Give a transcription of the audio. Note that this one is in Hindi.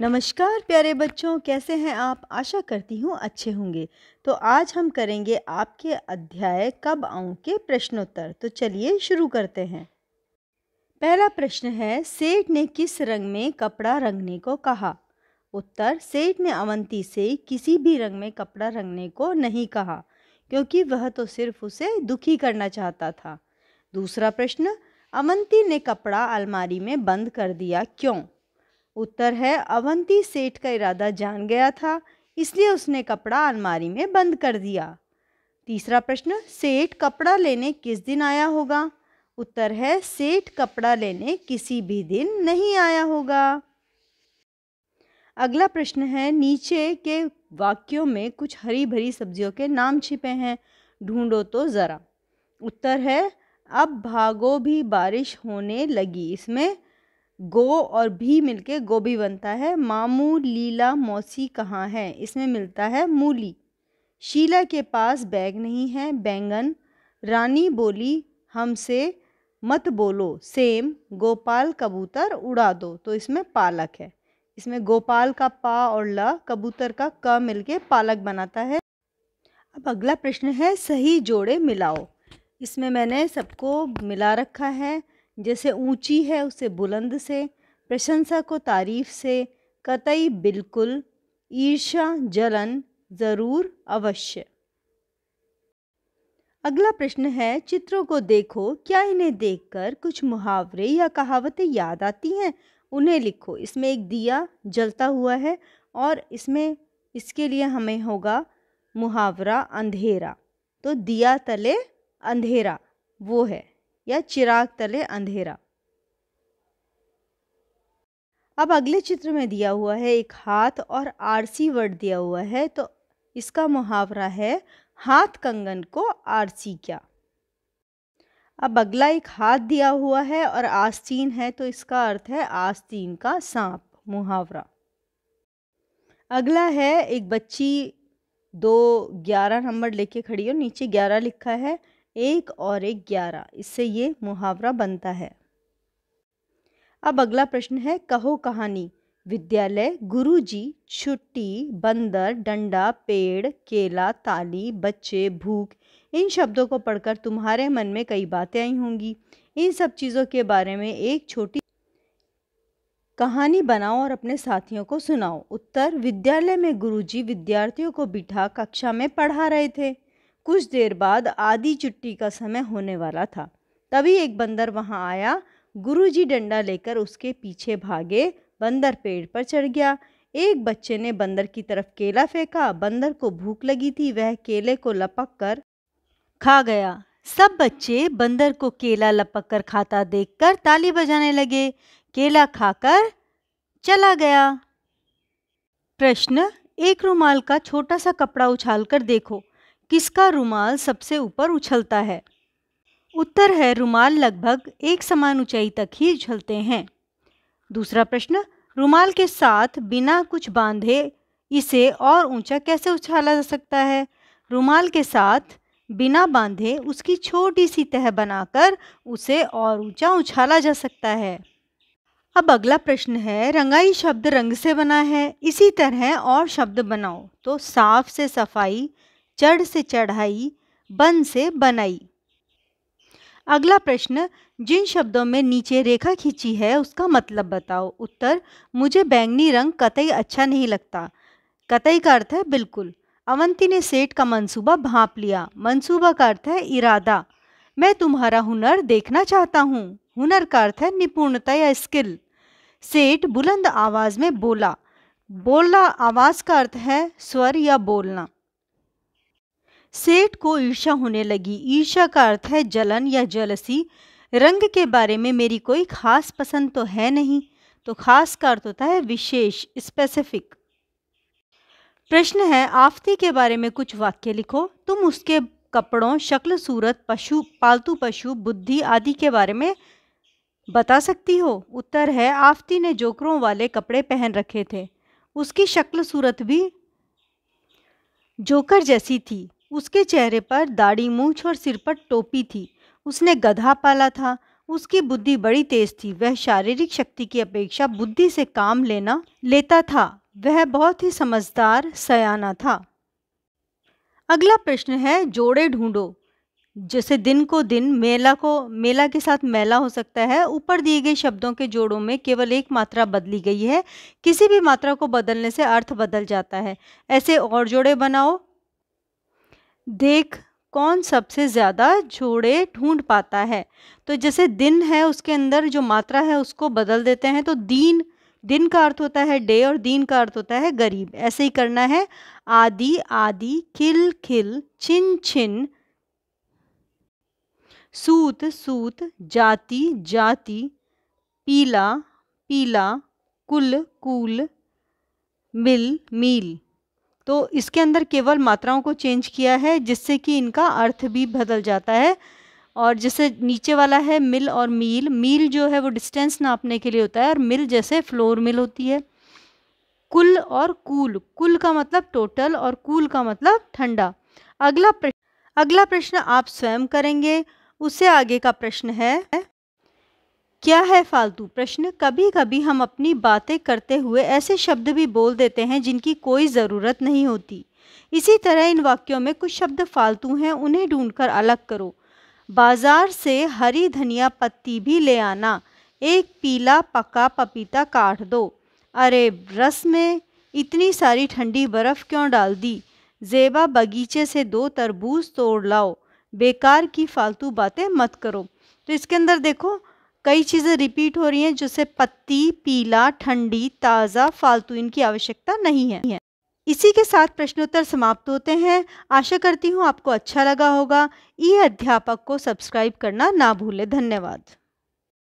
नमस्कार प्यारे बच्चों कैसे हैं आप आशा करती हूँ अच्छे होंगे तो आज हम करेंगे आपके अध्याय कब आऊँ के प्रश्नोत्तर तो चलिए शुरू करते हैं पहला प्रश्न है सेठ ने किस रंग में कपड़ा रंगने को कहा उत्तर सेठ ने अवंती से किसी भी रंग में कपड़ा रंगने को नहीं कहा क्योंकि वह तो सिर्फ उसे दुखी करना चाहता था दूसरा प्रश्न अवंती ने कपड़ा अलमारी में बंद कर दिया क्यों उत्तर है अवंती सेठ का इरादा जान गया था इसलिए उसने कपड़ा अलमारी में बंद कर दिया तीसरा प्रश्न सेठ कपड़ा लेने किस दिन आया होगा उत्तर है सेठ कपड़ा लेने किसी भी दिन नहीं आया होगा अगला प्रश्न है नीचे के वाक्यों में कुछ हरी भरी सब्जियों के नाम छिपे हैं ढूंढो तो ज़रा उत्तर है अब भागो भी बारिश होने लगी इसमें गो और भी मिलके गोभी बनता है मामू लीला मौसी कहाँ है इसमें मिलता है मूली शीला के पास बैग नहीं है बैंगन रानी बोली हमसे मत बोलो सेम गोपाल कबूतर उड़ा दो तो इसमें पालक है इसमें गोपाल का पा और ल कबूतर का क मिलके पालक बनाता है अब अगला प्रश्न है सही जोड़े मिलाओ इसमें मैंने सबको मिला रखा है जैसे ऊंची है उसे बुलंद से प्रशंसा को तारीफ से कतई बिल्कुल ईर्षा जलन ज़रूर अवश्य अगला प्रश्न है चित्रों को देखो क्या इन्हें देखकर कुछ मुहावरे या कहावतें याद आती हैं उन्हें लिखो इसमें एक दिया जलता हुआ है और इसमें इसके लिए हमें होगा मुहावरा अंधेरा तो दिया तले अंधेरा वो है या चिराग तले अंधेरा अब अगले चित्र में दिया हुआ है एक हाथ और आरसी वर्ड दिया हुआ है तो इसका मुहावरा है हाथ कंगन को आरसी क्या अब अगला एक हाथ दिया हुआ है और आस्तीन है तो इसका अर्थ है आस्तीन का सांप मुहावरा अगला है एक बच्ची दो ग्यारह नंबर लेके खड़ी हो नीचे ग्यारह लिखा है एक और एक ग्यारह इससे ये मुहावरा बनता है अब अगला प्रश्न है कहो कहानी विद्यालय गुरुजी छुट्टी बंदर डंडा पेड़ केला ताली बच्चे भूख इन शब्दों को पढ़कर तुम्हारे मन में कई बातें आई होंगी इन सब चीज़ों के बारे में एक छोटी कहानी बनाओ और अपने साथियों को सुनाओ उत्तर विद्यालय में गुरुजी विद्यार्थियों को बिठा कक्षा में पढ़ा रहे थे कुछ देर बाद आधी चुट्टी का समय होने वाला था तभी एक बंदर वहाँ आया गुरुजी डंडा लेकर उसके पीछे भागे बंदर पेड़ पर चढ़ गया एक बच्चे ने बंदर की तरफ केला फेंका बंदर को भूख लगी थी वह केले को लपक कर खा गया सब बच्चे बंदर को केला लपक कर खाता देखकर ताली बजाने लगे केला खाकर चला गया प्रश्न एक रुमाल का छोटा सा कपड़ा उछाल कर देखो किसका रुमाल सबसे ऊपर उछलता है उत्तर है रुमाल लगभग एक समान ऊंचाई तक ही उछलते हैं दूसरा प्रश्न रुमाल के साथ बिना कुछ बांधे इसे और ऊंचा कैसे उछाला जा सकता है रुमाल के साथ बिना बांधे उसकी छोटी सी तह बनाकर उसे और ऊंचा उछाला जा सकता है अब अगला प्रश्न है रंगाई शब्द रंग से बना है इसी तरह और शब्द बनाओ तो साफ से सफाई चढ़ से चढ़ाई बन से बनाई अगला प्रश्न जिन शब्दों में नीचे रेखा खींची है उसका मतलब बताओ उत्तर मुझे बैंगनी रंग कतई अच्छा नहीं लगता कतई का अर्थ है बिल्कुल अवंती ने सेठ का मंसूबा भाप लिया मंसूबा का अर्थ है इरादा मैं तुम्हारा हुनर देखना चाहता हूँ हुनर का अर्थ है निपुणता या स्किल सेठ बुलंद आवाज़ में बोला बोला आवाज़ का अर्थ है स्वर या बोलना सेठ को ईर्षा होने लगी ईर्षा का अर्थ है जलन या जलसी रंग के बारे में मेरी कोई खास पसंद तो है नहीं तो खास का अर्थ होता है विशेष स्पेसिफिक प्रश्न है आफती के बारे में कुछ वाक्य लिखो तुम उसके कपड़ों शक्ल सूरत पशु पालतू पशु बुद्धि आदि के बारे में बता सकती हो उत्तर है आफती ने जोकरों वाले कपड़े पहन रखे थे उसकी शक्ल सूरत भी जोकर जैसी थी उसके चेहरे पर दाढ़ी मूछ और सिर पर टोपी थी उसने गधा पाला था उसकी बुद्धि बड़ी तेज थी वह शारीरिक शक्ति की अपेक्षा बुद्धि से काम लेना लेता था वह बहुत ही समझदार सयाना था अगला प्रश्न है जोड़े ढूंढो जैसे दिन को दिन मेला को मेला के साथ मेला हो सकता है ऊपर दिए गए शब्दों के जोड़ों में केवल एक मात्रा बदली गई है किसी भी मात्रा को बदलने से अर्थ बदल जाता है ऐसे और जोड़े बनाओ देख कौन सबसे ज़्यादा जोड़े ढूंढ पाता है तो जैसे दिन है उसके अंदर जो मात्रा है उसको बदल देते हैं तो दीन दिन का अर्थ होता है डे और दीन का अर्थ होता है गरीब ऐसे ही करना है आदि आदि खिल खिल छिन छिन सूत सूत जाति जाति पीला पीला कुल कूल मिल मील तो इसके अंदर केवल मात्राओं को चेंज किया है जिससे कि इनका अर्थ भी बदल जाता है और जैसे नीचे वाला है मिल और मील मील जो है वो डिस्टेंस नापने के लिए होता है और मिल जैसे फ्लोर मिल होती है कुल और कूल कुल का मतलब टोटल और कूल का मतलब ठंडा अगला प्रश्न अगला प्रश्न आप स्वयं करेंगे उससे आगे का प्रश्न है क्या है फालतू प्रश्न कभी कभी हम अपनी बातें करते हुए ऐसे शब्द भी बोल देते हैं जिनकी कोई ज़रूरत नहीं होती इसी तरह इन वाक्यों में कुछ शब्द फालतू हैं उन्हें ढूंढकर अलग करो बाज़ार से हरी धनिया पत्ती भी ले आना एक पीला पका पपीता काट दो अरे रस में इतनी सारी ठंडी बर्फ़ क्यों डाल दी जेबा बगीचे से दो तरबूज तोड़ लाओ बेकार की फालतू बातें मत करो तो इसके अंदर देखो कई चीज़ें रिपीट हो रही हैं जिससे पत्ती पीला ठंडी ताज़ा फालतू इनकी आवश्यकता नहीं है इसी के साथ प्रश्नोत्तर समाप्त होते हैं आशा करती हूँ आपको अच्छा लगा होगा ई अध्यापक को सब्सक्राइब करना ना भूलें धन्यवाद